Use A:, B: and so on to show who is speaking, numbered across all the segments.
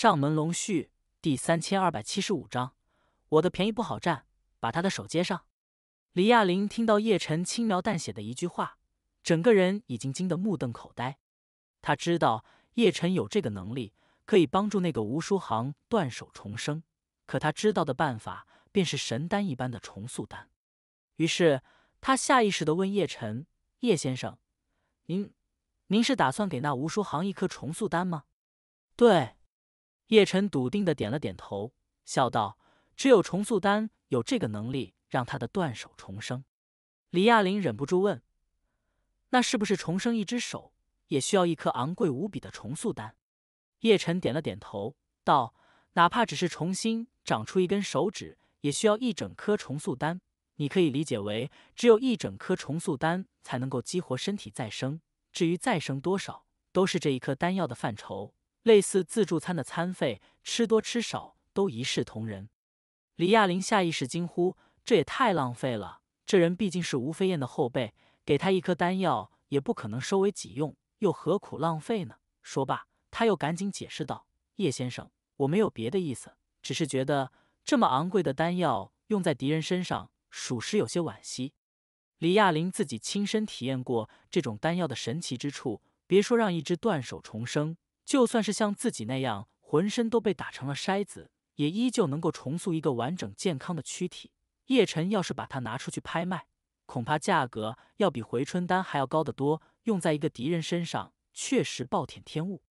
A: 上门龙婿第三千二百七十五章，我的便宜不好占。把他的手接上。李亚玲听到叶晨轻描淡写的一句话，整个人已经惊得目瞪口呆。他知道叶晨有这个能力，可以帮助那个吴书航断手重生，可他知道的办法便是神丹一般的重塑丹。于是他下意识地问叶晨：“叶先生，您，您是打算给那吴书航一颗重塑丹吗？”“对。”叶辰笃定的点了点头，笑道：“只有重塑丹有这个能力，让他的断手重生。”李亚林忍不住问：“那是不是重生一只手，也需要一颗昂贵无比的重塑丹？”叶辰点了点头，道：“哪怕只是重新长出一根手指，也需要一整颗重塑丹。你可以理解为，只有一整颗重塑丹才能够激活身体再生。至于再生多少，都是这一颗丹药的范畴。”类似自助餐的餐费，吃多吃少都一视同仁。李亚林下意识惊呼：“这也太浪费了！”这人毕竟是吴飞燕的后辈，给他一颗丹药也不可能收为己用，又何苦浪费呢？说罢，他又赶紧解释道：“叶先生，我没有别的意思，只是觉得这么昂贵的丹药用在敌人身上，属实有些惋惜。”李亚林自己亲身体验过这种丹药的神奇之处，别说让一只断手重生。就算是像自己那样浑身都被打成了筛子，也依旧能够重塑一个完整健康的躯体。叶辰要是把它拿出去拍卖，恐怕价格要比回春丹还要高得多。用在一个敌人身上，确实暴殄天物。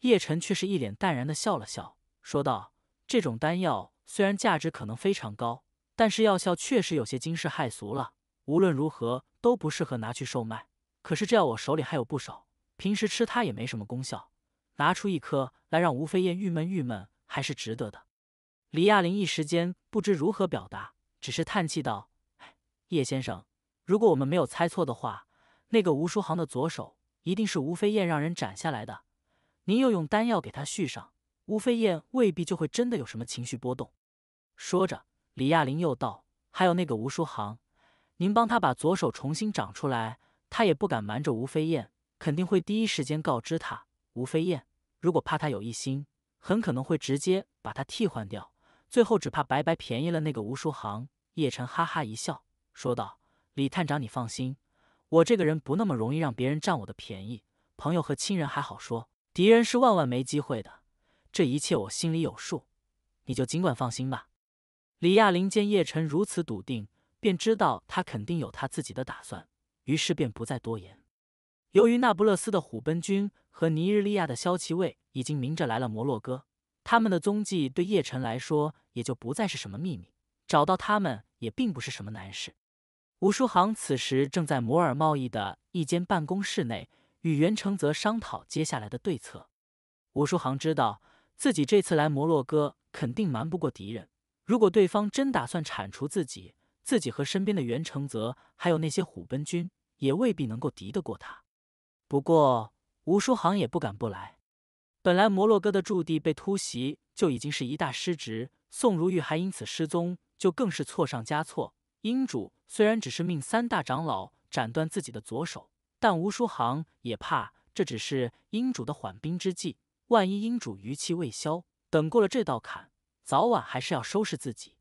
A: 叶辰却是一脸淡然的笑了笑，说道：“这种丹药虽然价值可能非常高，但是药效确实有些惊世骇俗了。无论如何都不适合拿去售卖。可是这药我手里还有不少，平时吃它也没什么功效。”拿出一颗来让吴飞燕郁闷，郁闷还是值得的。李亚林一时间不知如何表达，只是叹气道：“叶先生，如果我们没有猜错的话，那个吴书航的左手一定是吴飞燕让人斩下来的。您又用丹药给他续上，吴飞燕未必就会真的有什么情绪波动。”说着，李亚林又道：“还有那个吴书航，您帮他把左手重新长出来，他也不敢瞒着吴飞燕，肯定会第一时间告知他。”吴飞燕，如果怕他有异心，很可能会直接把他替换掉，最后只怕白白便宜了那个吴书航。叶辰哈哈一笑，说道：“李探长，你放心，我这个人不那么容易让别人占我的便宜。朋友和亲人还好说，敌人是万万没机会的。这一切我心里有数，你就尽管放心吧。”李亚林见叶晨如此笃定，便知道他肯定有他自己的打算，于是便不再多言。由于那不勒斯的虎贲军。和尼日利亚的肖奇卫已经明着来了摩洛哥，他们的踪迹对叶辰来说也就不再是什么秘密，找到他们也并不是什么难事。吴书航此时正在摩尔贸易的一间办公室内，与袁承泽商讨接下来的对策。吴书航知道自己这次来摩洛哥肯定瞒不过敌人，如果对方真打算铲除自己，自己和身边的袁承泽还有那些虎贲军也未必能够敌得过他。不过。吴书航也不敢不来。本来摩洛哥的驻地被突袭就已经是一大失职，宋如玉还因此失踪，就更是错上加错。英主虽然只是命三大长老斩断自己的左手，但吴书航也怕这只是英主的缓兵之计。万一英主余气未消，等过了这道坎，早晚还是要收拾自己。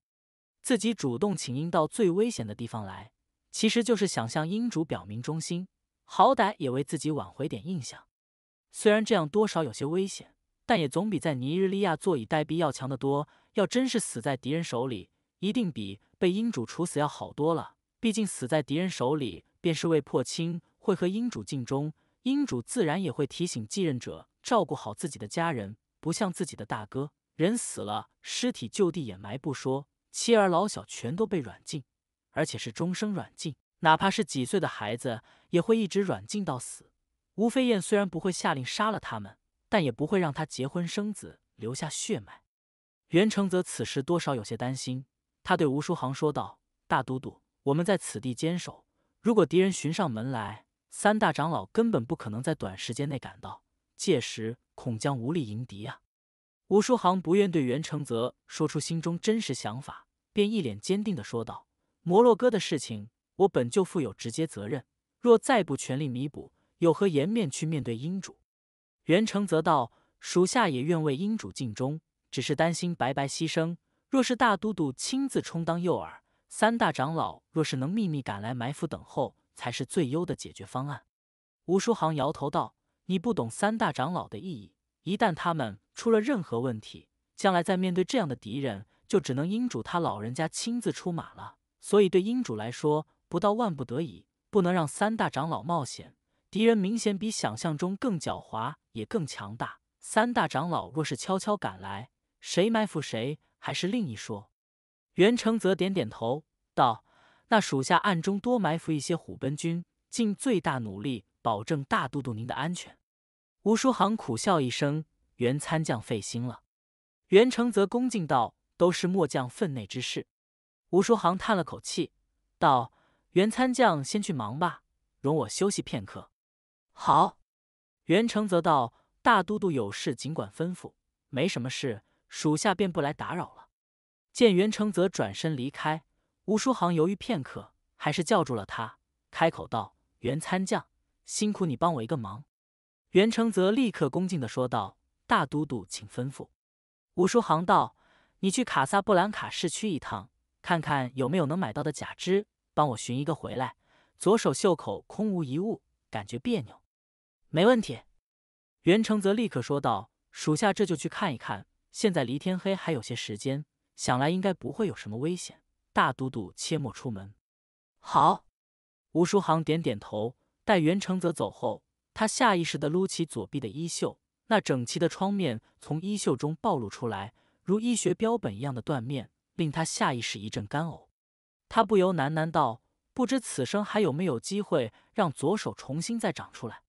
A: 自己主动请缨到最危险的地方来，其实就是想向英主表明忠心，好歹也为自己挽回点印象。虽然这样多少有些危险，但也总比在尼日利亚坐以待毙要强得多。要真是死在敌人手里，一定比被英主处死要好多了。毕竟死在敌人手里，便是为破清会和英主尽忠，英主自然也会提醒继任者照顾好自己的家人。不像自己的大哥，人死了，尸体就地掩埋不说，妻儿老小全都被软禁，而且是终生软禁，哪怕是几岁的孩子也会一直软禁到死。吴飞燕虽然不会下令杀了他们，但也不会让他结婚生子，留下血脉。袁承泽此时多少有些担心，他对吴书航说道：“大都督，我们在此地坚守，如果敌人寻上门来，三大长老根本不可能在短时间内赶到，届时恐将无力迎敌啊。”吴书航不愿对袁承泽说出心中真实想法，便一脸坚定地说道：“摩洛哥的事情，我本就负有直接责任，若再不全力弥补。”有何颜面去面对英主？袁承泽道：“属下也愿为英主尽忠，只是担心白白牺牲。若是大都督亲自充当诱饵，三大长老若是能秘密赶来埋伏等候，才是最优的解决方案。”吴书航摇头道：“你不懂三大长老的意义。一旦他们出了任何问题，将来再面对这样的敌人，就只能英主他老人家亲自出马了。所以对英主来说，不到万不得已，不能让三大长老冒险。”敌人明显比想象中更狡猾，也更强大。三大长老若是悄悄赶来，谁埋伏谁还是另一说。袁承泽点点头道：“那属下暗中多埋伏一些虎贲军，尽最大努力保证大都督您的安全。”吴书航苦笑一声：“袁参将费心了。”袁承泽恭敬道：“都是末将分内之事。”吴书航叹了口气道：“袁参将先去忙吧，容我休息片刻。”好，袁承泽道：“大都督有事尽管吩咐，没什么事，属下便不来打扰了。”见袁承泽转身离开，吴书航犹豫片刻，还是叫住了他，开口道：“袁参将，辛苦你帮我一个忙。”袁承泽立刻恭敬的说道：“大都督请吩咐。”吴书航道：“你去卡萨布兰卡市区一趟，看看有没有能买到的假肢，帮我寻一个回来。左手袖口空无一物，感觉别扭。”没问题，袁承泽立刻说道：“属下这就去看一看。现在离天黑还有些时间，想来应该不会有什么危险。大都督切莫出门。”好，吴书航点点头。待袁承泽走后，他下意识的撸起左臂的衣袖，那整齐的窗面从衣袖中暴露出来，如医学标本一样的断面，令他下意识一阵干呕。他不由喃喃道：“不知此生还有没有机会让左手重新再长出来？”